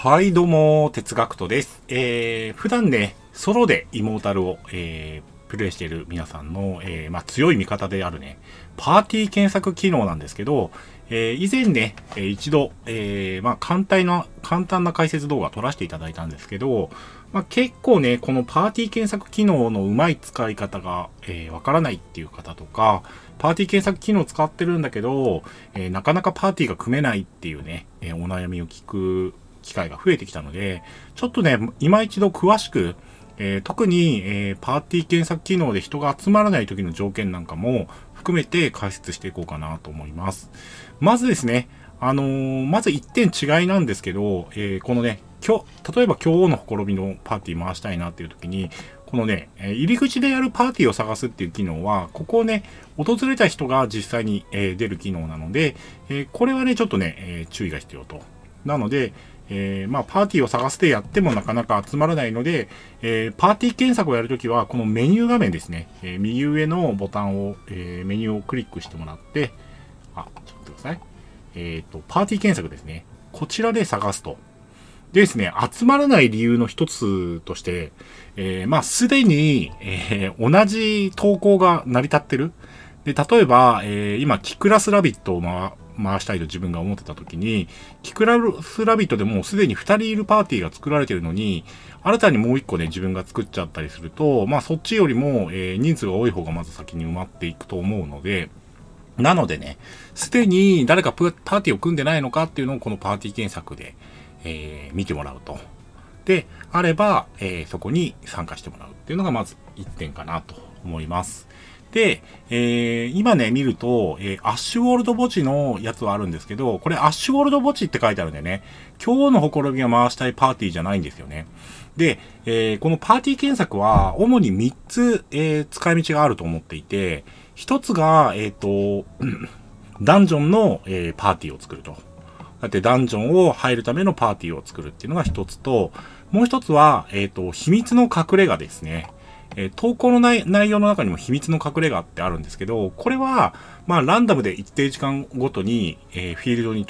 はい、どうも、哲学徒です。えー、普段ね、ソロでイモータルを、えー、プレイしている皆さんの、えー、まあ、強い味方であるね、パーティー検索機能なんですけど、えー、以前ね、えー、一度、えー、まあ、簡単な、簡単な解説動画撮らせていただいたんですけど、まあ、結構ね、このパーティー検索機能のうまい使い方が、えー、わからないっていう方とか、パーティー検索機能使ってるんだけど、えー、なかなかパーティーが組めないっていうね、えー、お悩みを聞く機会が増えてきたので、ちょっとね、今一度詳しく、えー、特に、えー、パーティー検索機能で人が集まらない時の条件なんかも含めて解説していこうかなと思います。まずですね、あのー、まず1点違いなんですけど、えー、このね、今日、例えば今日のほころびのパーティー回したいなっていう時に、このね、入り口でやるパーティーを探すっていう機能は、ここをね、訪れた人が実際に、えー、出る機能なので、えこれはね、ちょっとね、え注意が必要と。なので、えー、まあ、パーティーを探してやってもなかなか集まらないので、えー、パーティー検索をやるときは、このメニュー画面ですね、えー、右上のボタンを、えメニューをクリックしてもらって、あ、ちょっと待ってください。えっ、と、パーティー検索ですね。こちらで探すと。でですね、集まらない理由の一つとして、えまあ、すでに、え同じ投稿が成り立ってる。で、例えば、え今、キクラスラビットを、回したいと自分が思ってた時に、キクラスラビットでもうすでに2人いるパーティーが作られてるのに、新たにもう1個ね、自分が作っちゃったりすると、まあそっちよりも、えー、人数が多い方がまず先に埋まっていくと思うので、なのでね、すでに誰かパーティーを組んでないのかっていうのをこのパーティー検索で、えー、見てもらうと。で、あれば、えー、そこに参加してもらうっていうのがまず1点かなと思います。で、えー、今ね、見ると、えー、アッシュウォールド墓地のやつはあるんですけど、これアッシュウォールド墓地って書いてあるんでね、今日のほころびが回したいパーティーじゃないんですよね。で、えー、このパーティー検索は、主に3つ、え使い道があると思っていて、1つが、えっ、と、ダンジョンの、えパーティーを作ると。だってダンジョンを入るためのパーティーを作るっていうのが1つと、もう1つは、えっ、と、秘密の隠れ家ですね。え投稿の内容の中にも秘密の隠れ家ってあるんですけど、これは、まあ、ランダムで一定時間ごとに、えー、フィールドに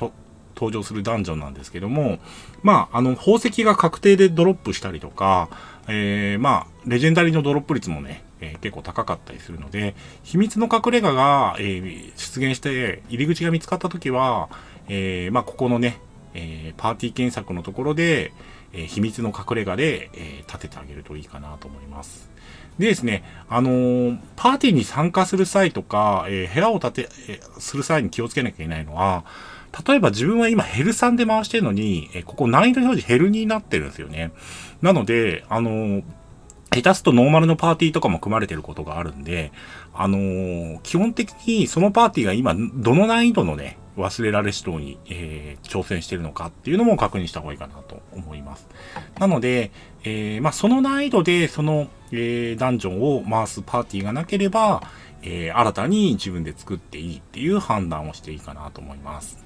登場するダンジョンなんですけども、まあ、あの、宝石が確定でドロップしたりとか、えー、まあ、レジェンダリーのドロップ率もね、えー、結構高かったりするので、秘密の隠れ家が、えー、出現して、入り口が見つかった時は、えまあ、ここのね、えパーティー検索のところで、え秘密の隠れ家で、え立ててあげるといいかなと思います。でですね、あのー、パーティーに参加する際とか、えー、部屋を建て、えー、する際に気をつけなきゃいけないのは、例えば自分は今ヘル3で回してるのに、えここ難易度表示ヘルになってるんですよね。なので、あの下手すとノーマルのパーティーとかも組まれてることがあるんで、あのー、基本的にそのパーティーが今、どの難易度のね、忘れられし党に、えー、挑戦してるのかっていうのも確認した方がいいかなと思います。なので、えー、まあ、その難易度でその、えー、ダンジョンを回すパーティーがなければ、え新たに自分で作っていいっていう判断をしていいかなと思います。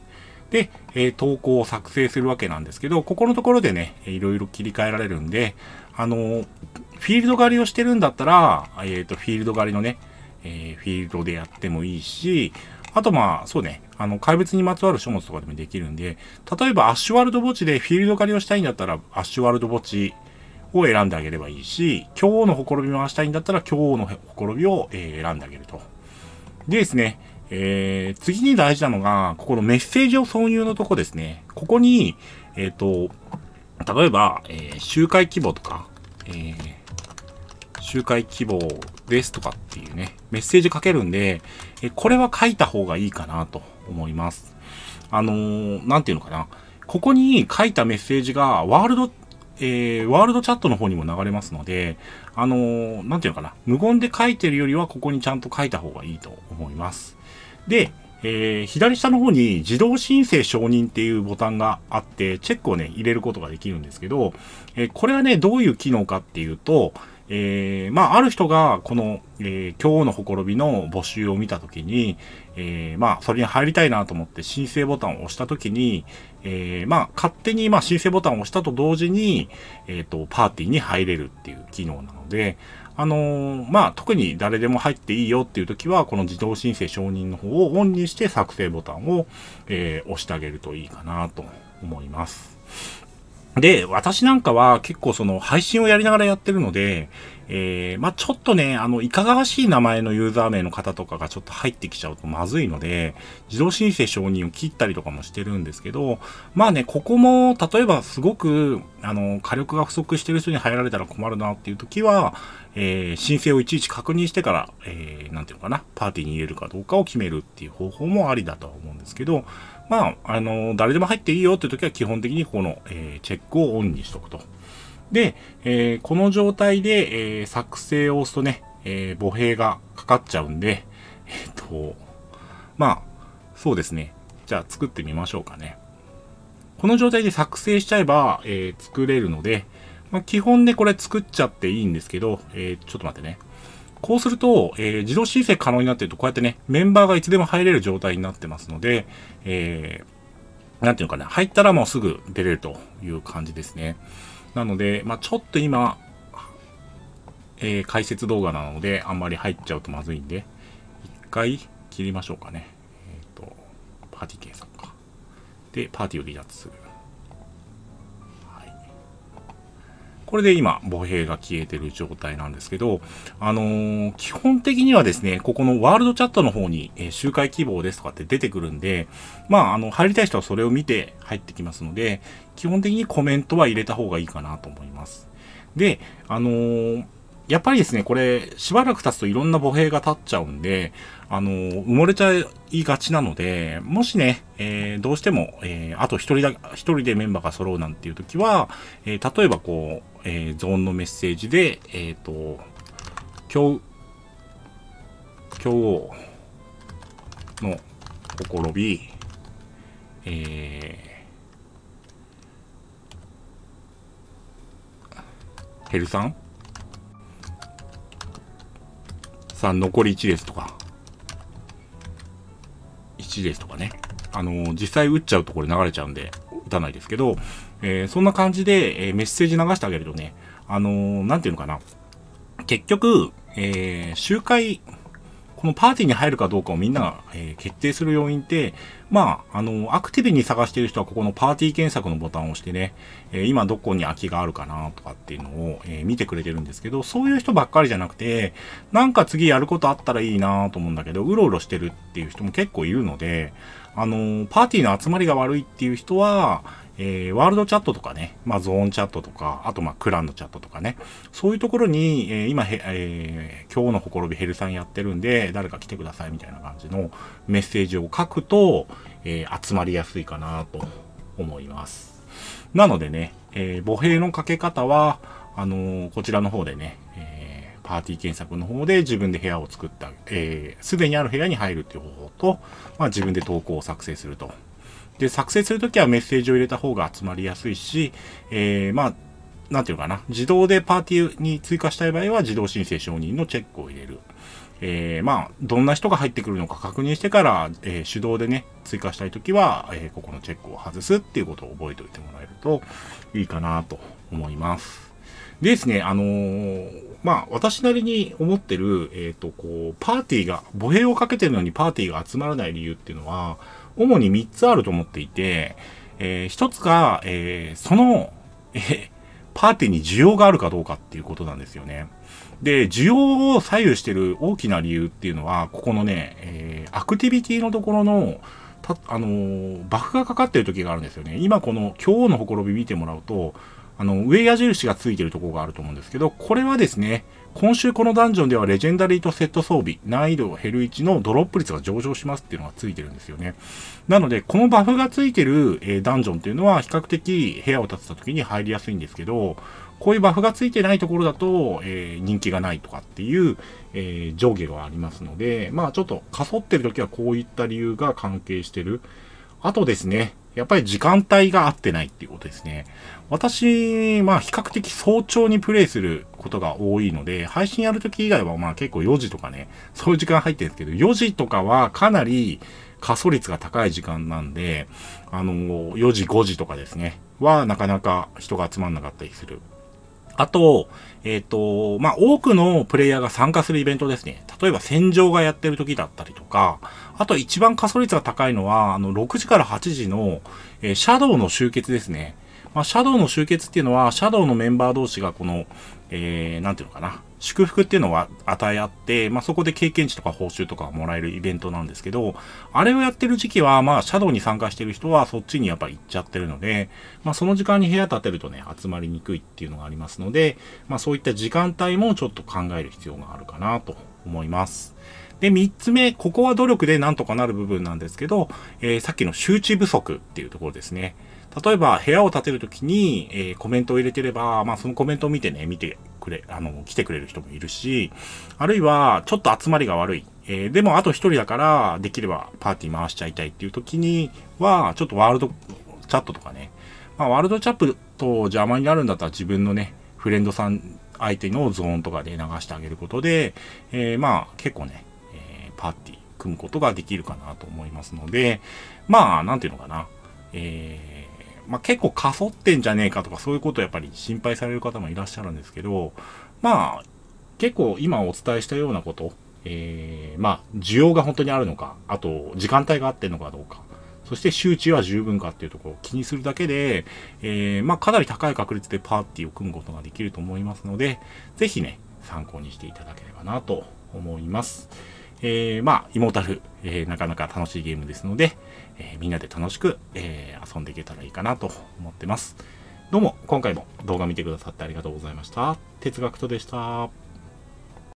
で、え投稿を作成するわけなんですけど、ここのところでね、いろいろ切り替えられるんで、あのフィールド狩りをしてるんだったら、えっ、と、フィールド狩りのね、えフィールドでやってもいいし、あとまあ、そうね、あの、怪物にまつわる書物とかでもできるんで、例えばアッシュワールド墓地でフィールド狩りをしたいんだったら、アッシュワールド墓地を選んであげればいいし、今日のほころびをしたいんだったら、今日のほころびを、え選んであげると。でですね、えー、次に大事なのが、ここのメッセージを挿入のとこですね。ここに、えっ、ー、と、例えば、えー、周回規模とか、えー集会希望ですとかっていうね、メッセージ書けるんで、えこれは書いた方がいいかなと思います。あのー、なんていうのかな。ここに書いたメッセージがワールド、えー、ワールドチャットの方にも流れますので、あのー、なんていうのかな。無言で書いてるよりはここにちゃんと書いた方がいいと思います。で、えー、左下の方に自動申請承認っていうボタンがあって、チェックをね、入れることができるんですけど、えー、これはね、どういう機能かっていうと、えー、まあ、ある人が、この、えー、今日のほころびの募集を見たときに、えー、まあ、それに入りたいなと思って申請ボタンを押したときに、えー、まあ、勝手に、まあ、申請ボタンを押したと同時に、えっ、と、パーティーに入れるっていう機能なので、あのー、まあ、特に誰でも入っていいよっていう時は、この自動申請承認の方をオンにして作成ボタンを、えー、押してあげるといいかなと思います。で、私なんかは結構その配信をやりながらやってるので、えー、まあ、ちょっとね、あの、いかがわしい名前のユーザー名の方とかがちょっと入ってきちゃうとまずいので、自動申請承認を切ったりとかもしてるんですけど、まあね、ここも、例えばすごく、あの、火力が不足してる人に入られたら困るなっていう時は、えー、申請をいちいち確認してから、えー、なんていうのかな、パーティーに入れるかどうかを決めるっていう方法もありだとは思うんですけど、まあ、あの、誰でも入っていいよっていう時は基本的にこの、えー、チェックをオンにしとくと。で、えー、この状態で、えー、作成を押すとね、えー、母兵がかかっちゃうんで、えっ、と、まあ、そうですね。じゃあ作ってみましょうかね。この状態で作成しちゃえば、え作れるので、まあ、基本でこれ作っちゃっていいんですけど、えちょっと待ってね。こうすると、え自動申請可能になってると、こうやってね、メンバーがいつでも入れる状態になってますので、えー、なんていうのかな、入ったらもうすぐ出れるという感じですね。なので、まあ、ちょっと今、えー、解説動画なので、あんまり入っちゃうとまずいんで、一回切りましょうかね。えっ、ー、と、パーティー検索か。で、パーティーを離脱する。これで今、母兵が消えてる状態なんですけど、あのー、基本的にはですね、ここのワールドチャットの方に、えー、集会希望ですとかって出てくるんで、まあ、あの、入りたい人はそれを見て入ってきますので、基本的にコメントは入れた方がいいかなと思います。で、あのー、やっぱりですね、これ、しばらく経つといろんな母兵が立っちゃうんで、あの、埋もれちゃいがちなので、もしね、えー、どうしても、えー、あと一人だ、一人でメンバーが揃うなんていう時は、えー、例えばこう、えー、ゾーンのメッセージで、えっ、ー、と、日、今日のほころび、えー、ヘルさんさん残り1ですとか、1ですとかね。あのー、実際打っちゃうとこれ流れちゃうんで、たないですけど、えー、そんな感じで、えメッセージ流してあげるとね、あのー、なんていうのかな。結局、えー、集会このパーティーに入るかどうかをみんなが、え決定する要因って、まあ、あの、アクティブに探している人はここのパーティー検索のボタンを押してね、え今どこに空きがあるかなとかっていうのを、え見てくれてるんですけど、そういう人ばっかりじゃなくて、なんか次やることあったらいいなと思うんだけど、うろうろしてるっていう人も結構いるので、あの、パーティーの集まりが悪いっていう人は、えー、ワールドチャットとかね、まあ、ゾーンチャットとか、あと、まあ、クランのチャットとかね、そういうところに、えー、今、えー、今日のほころびヘルさんやってるんで、誰か来てくださいみたいな感じのメッセージを書くと、え集まりやすいかなと思います。なのでね、え母兵のかけ方は、あのこちらの方でね、えパーティー検索の方で自分で部屋を作った、す、えー、で、にある部屋に入るっていう方法と、まあ、自分で投稿を作成するとで、作成するときはメッセージを入れた方が集まりやすいし、えー、まあ、なんていうかな、自動でパーティーに追加したい場合は自動申請承認のチェックを入れる。えー、まあ、どんな人が入ってくるのか確認してから、えー、手動でね、追加したいときは、えー、ここのチェックを外すっていうことを覚えておいてもらえるといいかなと思います。でですね、あのー、まあ、私なりに思ってる、えっ、と、こう、パーティーが、母兵をかけてるのにパーティーが集まらない理由っていうのは、主に3つあると思っていて、えー、1つが、えー、その、えー、パーティーに需要があるかどうかっていうことなんですよね。で、需要を左右してる大きな理由っていうのは、ここのね、えー、アクティビティのところの、たあのー、バフがかかってる時があるんですよね。今この今日のほころび見てもらうと、あの、上矢印がついてるところがあると思うんですけど、これはですね、今週このダンジョンではレジェンダリーとセット装備、難易度を減る1のドロップ率が上昇しますっていうのがついてるんですよね。なので、このバフがついてる、えー、ダンジョンっていうのは比較的部屋を建てた時に入りやすいんですけど、こういうバフがついてないところだと、えー、人気がないとかっていう、えー、上下がありますので、まあちょっとかそってる時はこういった理由が関係してる。あとですね、やっぱり時間帯が合ってないっていうことですね。私、まあ比較的早朝にプレイすることが多いので、配信やるとき以外はまあ結構4時とかね、そういう時間入ってるんですけど、4時とかはかなり過疎率が高い時間なんで、あのー、4時5時とかですね、はなかなか人が集まんなかったりするあと、えっ、ー、と、まあ、多くのプレイヤーが参加するイベントですね。例えば戦場がやってる時だったりとか、あと一番過疎率が高いのは、あの、6時から8時の、えー、シャドウの集結ですね。まあ、シャドウの集結っていうのは、シャドウのメンバー同士がこの、えー、なんていうのかな、祝福っていうのは与え合って、まあ、そこで経験値とか報酬とかもらえるイベントなんですけど、あれをやってる時期は、まあ、シャドウに参加してる人はそっちにやっぱ行っちゃってるので、まあ、その時間に部屋建てるとね、集まりにくいっていうのがありますので、まあ、そういった時間帯もちょっと考える必要があるかなと思います。で、3つ目、ここは努力でなんとかなる部分なんですけど、えー、さっきの周知不足っていうところですね。例えば、部屋を建てるときに、えー、コメントを入れてれば、まあ、そのコメントを見てね、見てくれ、あの、来てくれる人もいるし、あるいは、ちょっと集まりが悪い。えー、でも、あと1人だから、できればパーティー回しちゃいたいっていうときには、ちょっとワールドチャットとかね、まあ、ワールドチャットと邪魔になるんだったら自分のね、フレンドさん相手のゾーンとかで流してあげることで、えー、まあ結構ね、えー、パーティー組むことができるかなと思いますので、まあなんていうのかな、えー、まあ結構かそってんじゃねえかとかそういうことをやっぱり心配される方もいらっしゃるんですけど、まあ結構今お伝えしたようなこと、えー、まあ需要が本当にあるのか、あと時間帯が合ってるのかどうか、そして周知は十分かっていうところを気にするだけで、えー、まあ、かなり高い確率でパーティーを組むことができると思いますので、ぜひね、参考にしていただければなと思います。えー、まあ、イモータル、えー、なかなか楽しいゲームですので、えー、みんなで楽しく、え遊んでいけたらいいかなと思ってます。どうも、今回も動画見てくださってありがとうございました。哲学とでした。